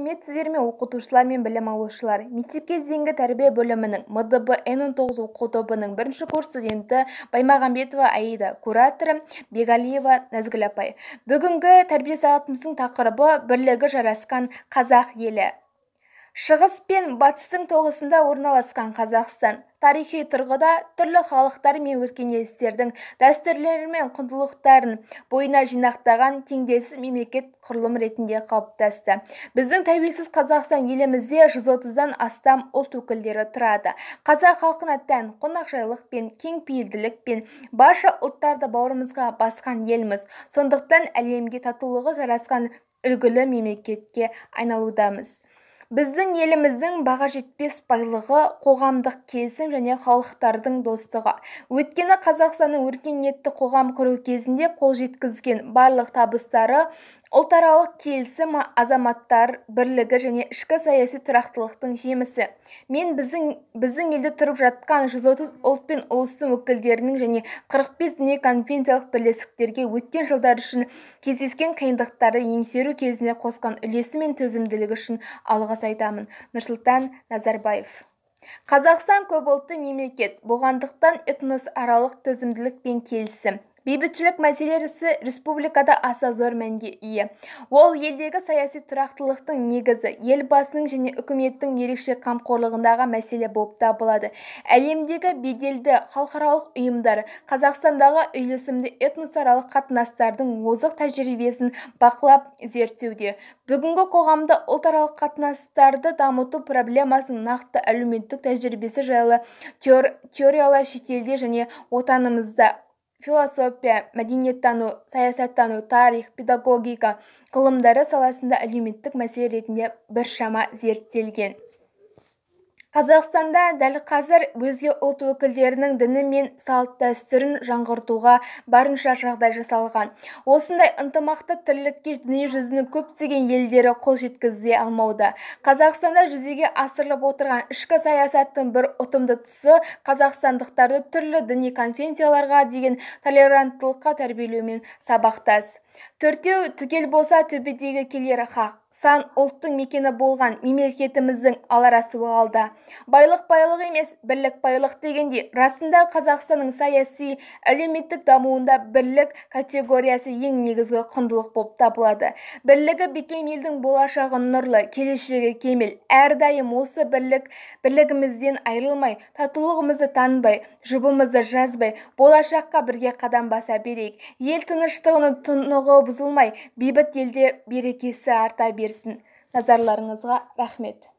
сәлеметсіздер ме оқытушылар мен білім алушылар мектепке дейінгі тәрбие бөлімінің мдб н тоғыз оқу тобының бірінші курс студенті баймағамбетова аида кураторы бегалиева нәзгүл апай бүгінгі тәрбие сағатымыздың тақырыбы бірлігі жарасқан қазақ елі шығыс пен батыстың тоғысында орналасқан қазақстан тарихи тұрғыда түрлі халықтар мен өркенестердің дәстүрлері мен құндылықтарын бойына жинақтаған теңдессіз мемлекет құрылым ретінде қалыптасты біздің тәуелсіз қазақстан елімізде 130-дан астам ұлт өкілдері тұрады қазақ халқына тән қонақжайлық пен кеңпейілділік пен барша ұлттарды бауырымызға басқан елміз сондықтан әлемге татулығы жарасқан үлгілі мемлекетке айналудамыз біздің еліміздің баға жетпес байлығы қоғамдық келісім және халықтардың достығы өйткені қазақстанның өркениетті қоғам құру кезінде қол жеткізген барлық табыстары ұлтаралық келісім азаматтар бірлігі және ішкі саяси тұрақтылықтың жемісі мен біздің біздің елде тұрып жатқан 130 отыз ұлт пен ұлыстың өкілдерінің және 45 бес діни конвенциялық бірлестіктерге өткен жылдар үшін кездескен қиындықтарды еңсеру кезінде қосқан үлесі мен төзімділігі үшін алғыс айтамын нұрсұлтан назарбаев қазақстан ұлтты мемлекет болғандықтан этносаралық төзімділік пен келісім бейбітшілік мәселесі республикада аса зор мәнге ие ол елдегі саяси тұрақтылықтың негізі елбасының және үкіметтің ерекше қамқорлығындағы мәселе болып табылады әлемдегі беделді халықаралық ұйымдар қазақстандағы үйлесімді этносаралық қатынастардың озық тәжірибесін бақылап зерттеуде бүгінгі қоғамда ұлтаралық қатынастарды дамыту проблемасының нақты әлеуметтік тәжірибесі жайлы теориялар шетелде және отанымызда философия мәдениеттану саясаттану тарих педагогика ғылымдары саласында әлеуметтік мәселе ретінде біршама зерттелген қазақстанда дәл қазір өзге ұлт өкілдерінің діні мен салт-дәстүрін жаңғыртуға барынша жағдай жасалған осындай ынтымақты тірлікке дүние жүзінің көптеген елдері қол жеткізе алмауда қазақстанда жүзеге асырылып отырған ішкі саясаттың бір ұтымды тұсы қазақстандықтарды түрлі діни конфенсияларға деген толеранттылыққа тәрбиелеумен сабақтас төртеу түгел болса төбедегі келері хақ сан ұлттың мекені болған мемлекетіміздің аларасы алда байлық байлық емес бірлік байлық дегенде расында қазақстанның саяси әлеуметтік дамуында бірлік категориясы ең негізгі құндылық болып табылады бірлігі бекем елдің болашағы нұрлы келешегі кемел әрдайым осы бірлік бірлігімізден айрылмай татулығымызды танбай жұбымызды жазбай болашаққа бірге қадам баса берейік ел тыныштығының тұнығы бұзылмай бейбіт елде берекесі арта берсін назарларыңызға рахмет